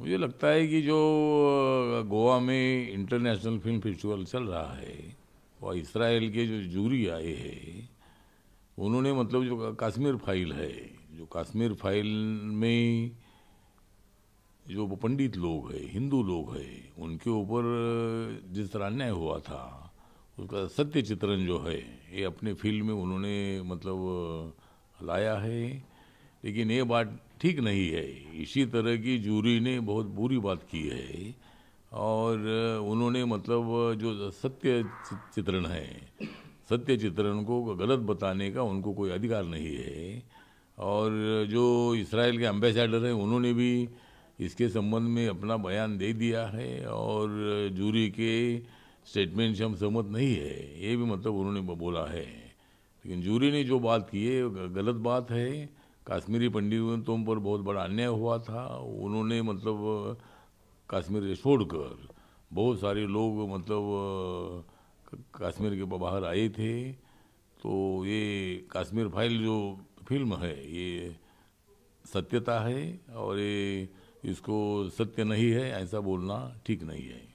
मुझे लगता है कि जो गोवा में इंटरनेशनल फिल्म फेस्टिवल चल रहा है वह इसराइल के जो जूरी आए हैं उन्होंने मतलब जो कश्मीर फाइल है जो कश्मीर फाइल में जो पंडित लोग हैं हिंदू लोग हैं उनके ऊपर जिस तरह अन्याय हुआ था उसका सत्य चित्रण जो है ये अपने फील्ड में उन्होंने मतलब लाया है लेकिन ये बात ठीक नहीं है इसी तरह की जूरी ने बहुत बुरी बात की है और उन्होंने मतलब जो सत्य चित्रण है सत्य चित्रण को गलत बताने का उनको कोई अधिकार नहीं है और जो इसराइल के एम्बेसडर हैं उन्होंने भी इसके संबंध में अपना बयान दे दिया है और जूरी के स्टेटमेंट से हम सहमत नहीं है ये भी मतलब उन्होंने बोला है लेकिन जूरी ने जो बात की है गलत बात है काश्मीरी पंडितों पर बहुत बड़ा अन्याय हुआ था उन्होंने मतलब कश्मीर छोड़कर बहुत सारे लोग मतलब कश्मीर के बाहर आए थे तो ये कश्मीर फाइल जो फिल्म है ये सत्यता है और ये इसको सत्य नहीं है ऐसा बोलना ठीक नहीं है